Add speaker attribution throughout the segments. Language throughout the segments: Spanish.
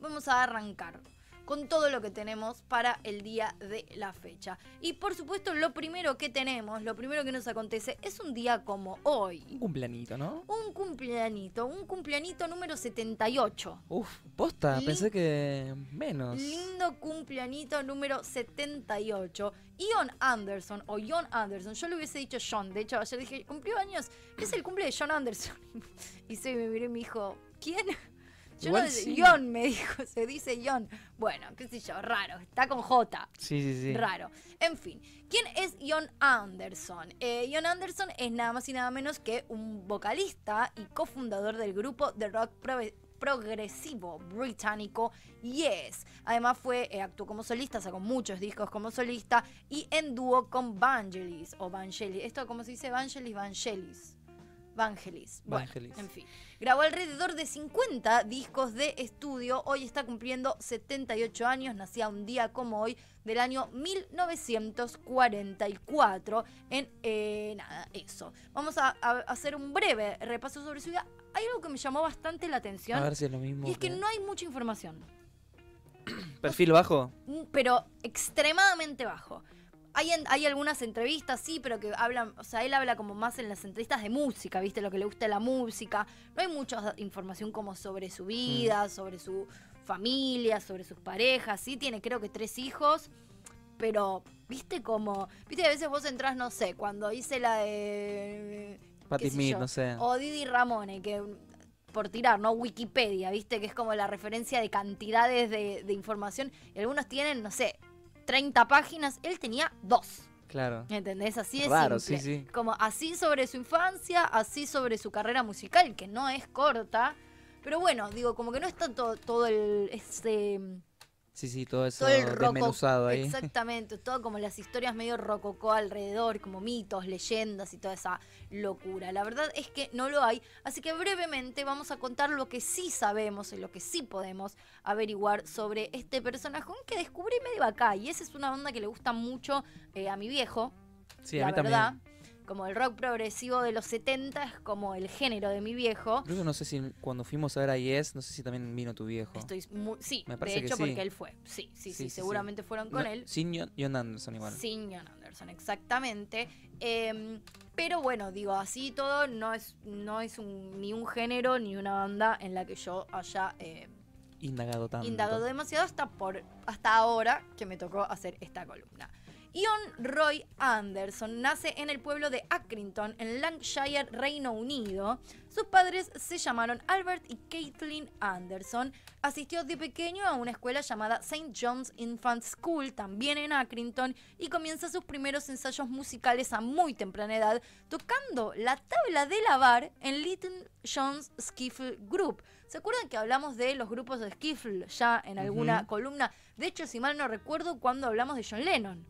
Speaker 1: vamos a arrancar con todo lo que tenemos para el día de la fecha. Y por supuesto, lo primero que tenemos, lo primero que nos acontece, es un día como hoy.
Speaker 2: Un cumpleanito, ¿no?
Speaker 1: Un cumpleanito, un cumpleanito número 78.
Speaker 2: Uf, posta, pensé que menos.
Speaker 1: Lindo cumpleanito número 78. Ion Anderson o John Anderson, yo le hubiese dicho John, de hecho ayer dije, cumplió años, es el cumple de John Anderson. y se me miró y me dijo, ¿quién? Yo no, John me dijo, se dice John. Bueno, qué sé yo, raro. Está con J. Sí, sí, sí. Raro. En fin, ¿quién es John Anderson? Eh, John Anderson es nada más y nada menos que un vocalista y cofundador del grupo de rock progresivo británico Yes. Además fue eh, actuó como solista, sacó muchos discos como solista y en dúo con Vangelis o Vangelis. Esto cómo se dice Vangelis Vangelis. Vangelis. en fin. Grabó alrededor de 50 discos de estudio. Hoy está cumpliendo 78 años. Nacía un día como hoy del año 1944. En eh, nada, eso. Vamos a, a, hacer un breve repaso sobre su vida. Hay algo que me llamó bastante la atención. A ver si es lo mismo. Y es que no hay mucha información.
Speaker 2: ¿Perfil bajo?
Speaker 1: Mm, pero extremadamente bajo. Hay, algunas entrevistas, sí, pero que hablan, o sea, él habla como más en las entrevistas de música, ¿viste? Lo que le gusta la música. No hay mucha información como sobre su vida, mm. sobre su familia, sobre sus parejas, sí, tiene creo que tres hijos, pero, ¿viste como, viste, a veces vos entras, no sé, cuando hice la de...
Speaker 2: Patti Smith, no sé. O
Speaker 1: Didi Ramone, que por tirar, ¿no? Wikipedia, ¿viste? Que es como la referencia de cantidades de información. Y algunos tienen, no sé, 30 páginas, él tenía dos. Claro. ¿Entendés? Así es simple. Como así sobre su infancia, así sobre su carrera musical, que no es corta. Pero bueno, digo, como que no está todo, todo el, este,
Speaker 2: Sí, sí, todo eso el ahí.
Speaker 1: Exactamente, todo como las historias medio rococó alrededor, como mitos, leyendas y toda esa locura. La verdad es que no lo hay, así que brevemente vamos a contar lo que sí sabemos y lo que sí podemos averiguar sobre este personaje que descubrí medio acá. Y esa es una onda que le gusta mucho eh, a mi viejo.
Speaker 2: Sí, la a mí verdad.
Speaker 1: también como el rock progresivo de los 70 es como el género de mi viejo.
Speaker 2: que no sé si cuando fuimos a ver a Yes, no sé si también vino tu viejo. sí, de hecho porque él
Speaker 1: fue. Sí, sí, sí, seguramente fueron con él.
Speaker 2: Sin John Anderson igual.
Speaker 1: Sin John Anderson, exactamente. Em, pero bueno, digo, así todo no es, no es ni un género ni una banda en la que yo haya... Eh,
Speaker 2: indagado tanto. Indagado
Speaker 1: demasiado hasta por hasta ahora que me tocó hacer esta columna. Ion Roy Anderson nace en el pueblo de Accrington, en Lancashire, Reino Unido. Sus padres se llamaron Albert y Caitlin Anderson. Asistió de pequeño a una escuela llamada St. John's Infant School, también en Accrington, y comienza sus primeros ensayos musicales a muy temprana edad, tocando la tabla de lavar en Little John's Skiffle Group. ¿Se acuerdan que hablamos de los grupos de Skiffle ya en alguna columna? De hecho, si mal no recuerdo, cuando hablamos de John Lennon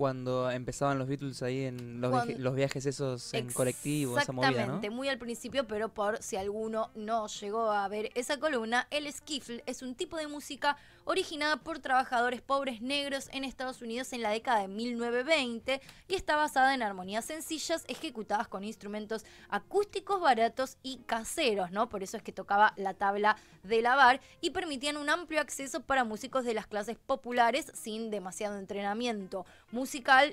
Speaker 2: cuando empezaban los Beatles ahí en los, viajes esos en colectivo, esa movida, Exactamente,
Speaker 1: muy al principio, pero por si alguno no llegó a ver esa columna, el skiffle es un tipo de música originada por trabajadores pobres negros en Estados Unidos en la década de 1920 y está basada en armonías sencillas ejecutadas con instrumentos acústicos baratos y caseros, ¿no? Por eso es que tocaba la tabla de lavar y permitían un amplio acceso para músicos de las clases populares sin demasiado entrenamiento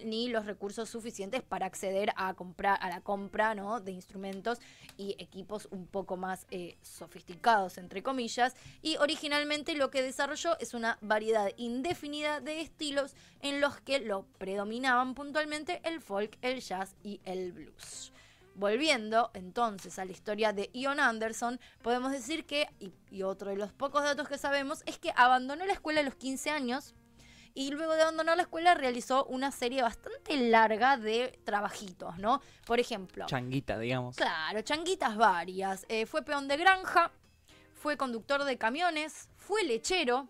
Speaker 1: ni los recursos suficientes para acceder a, comprar, a la compra ¿no? de instrumentos y equipos un poco más eh, sofisticados, entre comillas. Y originalmente lo que desarrolló es una variedad indefinida de estilos en los que lo predominaban puntualmente el folk, el jazz y el blues. Volviendo entonces a la historia de Ion Anderson, podemos decir que, y, y, otro de los pocos datos que sabemos, es que abandonó la escuela a los 15 años y luego de abandonar la escuela realizó una serie bastante larga de trabajitos, ¿no? Por ejemplo... Changuita, digamos. Claro, changuitas varias. Eh, fue peón de granja, fue conductor de camiones, fue lechero,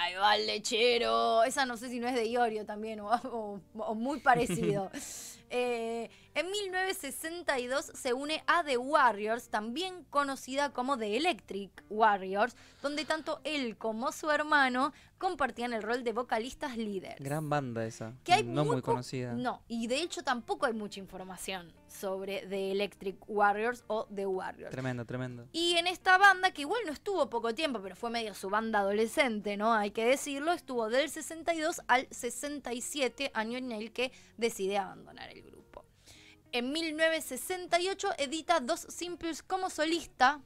Speaker 1: Ahí va el lechero. Esa no sé si no es de Iorio también o, o muy parecido. Eh, en 1962 se une a The Warriors, también conocida como The Electric Warriors, donde tanto él como su hermano compartían el rol de vocalistas líderes. Gran
Speaker 2: banda esa. no muy, conocida. No,
Speaker 1: y de hecho tampoco hay mucha información sobre The Electric Warriors o The Warriors.
Speaker 2: Tremendo, tremendo.
Speaker 1: Y en esta banda, que igual no estuvo poco tiempo, pero fue medio su banda adolescente, ¿no? Hay que decirlo, estuvo del 62 al 67, año en el que decide abandonar el en 1968 edita dos simples como solista,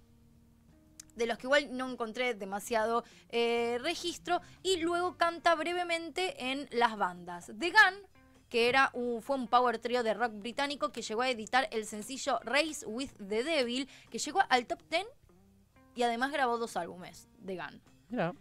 Speaker 1: de los que igual no encontré demasiado eh, registro, y luego canta brevemente en las bandas. The Gun, que era un, fue un power trio de rock británico que llegó a editar el sencillo Race with the Devil, que llegó al top 10 y además grabó dos álbumes The Gun.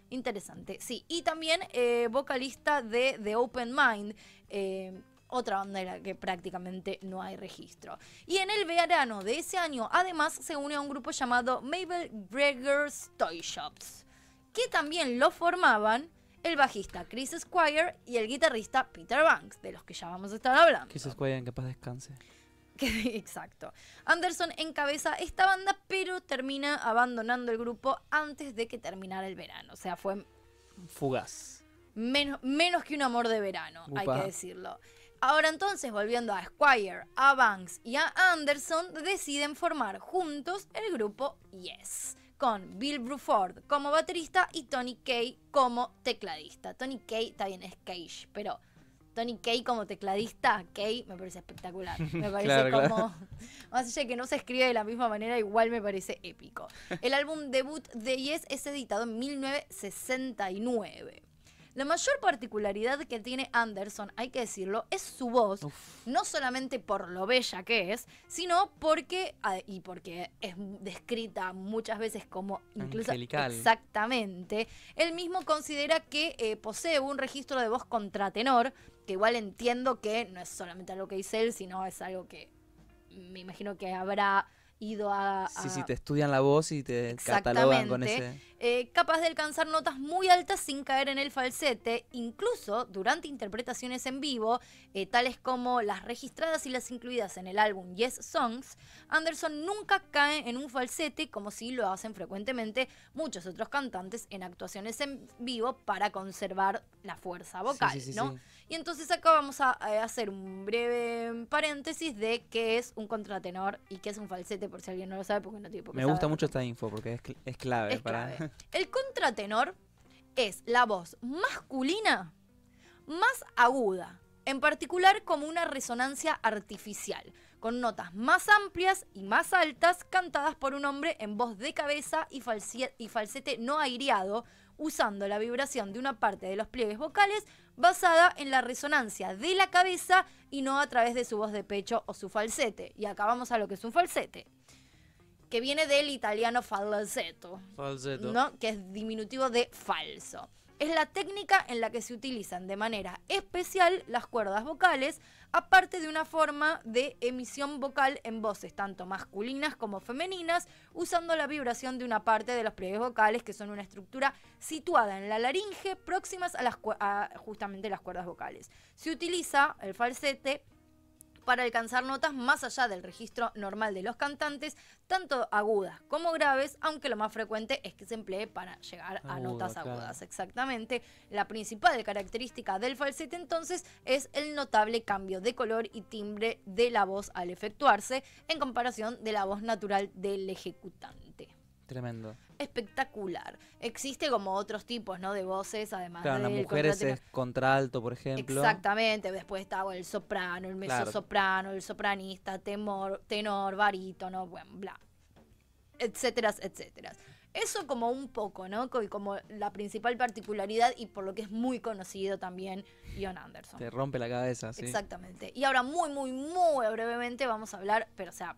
Speaker 1: Interesante, sí. Y también eh, vocalista de The Open Mind, eh, otra banda que prácticamente no hay registro. Y en el verano de ese año, además, se une a un grupo llamado Mabel Greger's Toy Shops, que también lo formaban el bajista Chris Squire y el guitarrista Peter Banks, de los que ya vamos a estar hablando.
Speaker 2: Chris Squire, en paz descanse.
Speaker 1: Exacto. Anderson encabeza esta banda, pero termina abandonando el grupo antes de que terminara el verano. O sea, fue.
Speaker 2: Fugaz.
Speaker 1: Menos, menos que un amor de verano, hay que decirlo. Ahora entonces, volviendo a Squire, a Banks y a Anderson, deciden formar juntos el grupo Yes, con Bill Bruford como baterista y Tony Kay como tecladista. Tony Kay, también es Cage, pero Tony Kay como tecladista, Kay me parece espectacular. Me parece como. Más allá de que no se escribe de la misma manera, igual me parece épico. El álbum debut de Yes es editado en 1969. La mayor particularidad que tiene Anderson, hay que decirlo, es su voz, no solamente por lo bella que es, sino porque, ah, y porque es descrita muchas veces como incluso Angelical. exactamente, él mismo considera que eh, posee un registro de voz contratenor, que igual entiendo que no es solamente algo que dice él, sino es algo que me imagino que habrá ido a... sí, sí, te
Speaker 2: estudian la voz y te catalogan con ese...
Speaker 1: Eh, capaz de alcanzar notas muy altas sin caer en el falsete, incluso durante interpretaciones en vivo, eh, tales como las registradas y las incluidas en el álbum Yes Songs, Anderson nunca cae en un falsete como si lo hacen frecuentemente muchos otros cantantes en actuaciones en vivo para conservar la fuerza vocal, ¿no? Y entonces acá vamos a, hacer un breve paréntesis de qué es un contratenor y qué es un falsete, por si alguien no lo sabe, porque no tiene por qué Me gusta
Speaker 2: mucho esta info porque es, clave. para...
Speaker 1: El contratenor es la voz masculina más aguda, en particular como una resonancia artificial con notas más amplias y más altas cantadas por un hombre en voz de cabeza y, falsete no aireado, usando la vibración de una parte de los pliegues vocales basada en la resonancia de la cabeza y no a través de su voz de pecho o su falsete. Y acá vamos a lo que es un falsete que viene del italiano falsetto, que es diminutivo de falso es la técnica en la que se utilizan de manera especial las cuerdas vocales, aparte de una forma de emisión vocal en voces tanto masculinas como femeninas, usando la vibración de una parte de los pliegues vocales, que son una estructura situada en la laringe, próximas a, las, justamente las cuerdas vocales. Se utiliza el falsete para alcanzar notas más allá del registro normal de los cantantes, tanto agudas como graves, aunque lo más frecuente es que se emplee para llegar a notas agudas. Exactamente. La principal característica del falsete entonces es el notable cambio de color y timbre de la voz al efectuarse en comparación de la voz natural del ejecutante. Tremendo. Espectacular. Existe como otros tipos, ¿no? De voces, además. Claro, las mujeres es
Speaker 2: contralto, por ejemplo.
Speaker 1: Exactamente. Después está el soprano, el mezzosoprano, el sopranista, temor, tenor, barítono, bueno, bla. Etcétera, etcétera. Eso como un poco, ¿no? Como la principal particularidad y por lo que es muy conocido también John Anderson. Te
Speaker 2: rompe la cabeza, sí.
Speaker 1: Exactamente. Y ahora muy, muy, muy brevemente vamos a hablar, pero o sea,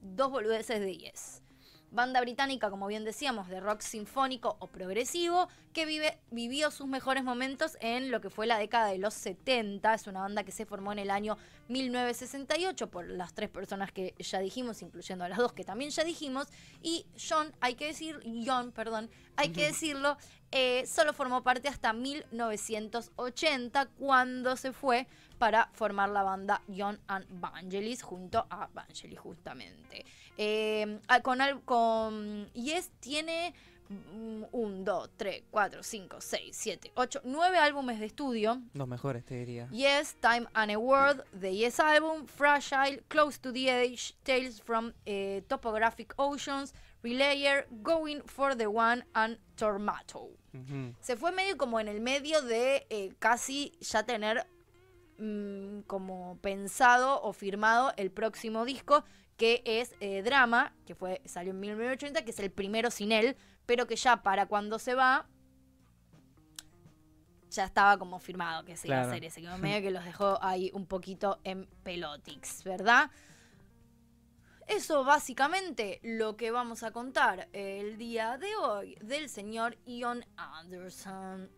Speaker 1: dos boludeces de 10 banda británica, como bien decíamos, de rock sinfónico o progresivo, que vive, vivió sus mejores momentos en lo que fue la década de los 70. Es una banda que se formó en el año 1968 por las tres personas que ya dijimos, incluyendo a las dos que también ya dijimos. Y John, hay que decir, John, perdón, hay que decirlo, eh, solo formó parte hasta 1980 cuando se fue para formar la banda Young and Vangelis junto a Vangelis justamente. Eh, con, con Yes tiene 1, 2, 3, 4, 5, 6, 7, 8, 9 álbumes de estudio.
Speaker 2: Los mejores, te diría.
Speaker 1: Yes, Time and a World, The Yes Album, Fragile, Close to the Edge, Tales from eh, Topographic Oceans, Relayer, Going for the One and Tormato. Se fue medio como en el medio de eh, casi ya tener mm, como pensado o firmado el próximo disco que es eh, Drama, que fue, salió en 1980, que es el primero sin él, pero que ya para cuando se va, ya estaba como firmado que se iba a hacer ese, que medio que los dejó ahí un poquito en pelotix, ¿verdad? Eso básicamente lo que vamos a contar el día de hoy del señor Ion Anderson.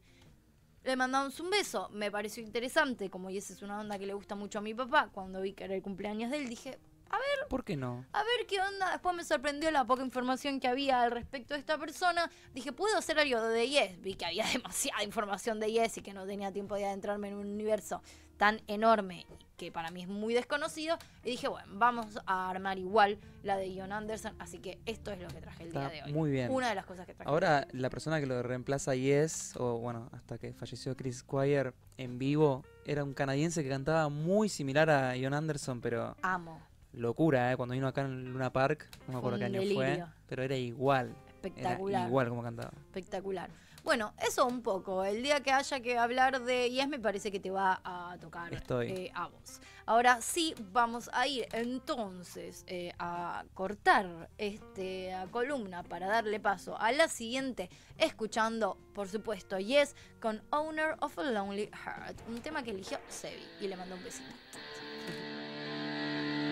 Speaker 1: Le mandamos un beso, me pareció interesante, como y esa es una onda que le gusta mucho a mi papá, cuando vi que era el cumpleaños de él dije, a
Speaker 2: ver. ¿Por qué no?
Speaker 1: A ver qué onda. Después me sorprendió la poca información que había al respecto de esta persona. Dije, ¿puedo hacer algo de Yes? Vi que había demasiada información de Yes y que no tenía tiempo de adentrarme en un universo tan enorme que para mí es muy desconocido. Y dije, bueno, vamos a armar igual la de Ion Anderson. Así que esto es lo que traje el día de hoy. Muy bien. Una de las cosas que traje.
Speaker 2: Ahora, la persona que lo reemplaza Yes, o bueno, hasta que falleció Chris Squire en vivo, era un canadiense que cantaba muy similar a Ion Anderson, pero. Amo locura, ¿eh? Cuando vino acá en Luna Park, no me acuerdo qué año fue, pero era igual.
Speaker 1: Espectacular. igual como cantaba. Espectacular. Bueno, eso un poco. El día que haya que hablar de Yes me parece que te va a tocar eh, a vos. Ahora sí vamos a ir entonces eh, a cortar esta columna para darle paso a la siguiente, escuchando, por supuesto, Yes con Owner of a Lonely Heart, un tema que eligió Sebi y le mandó un besito.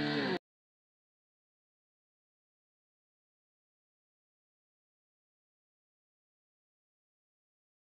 Speaker 1: Mm-hmm.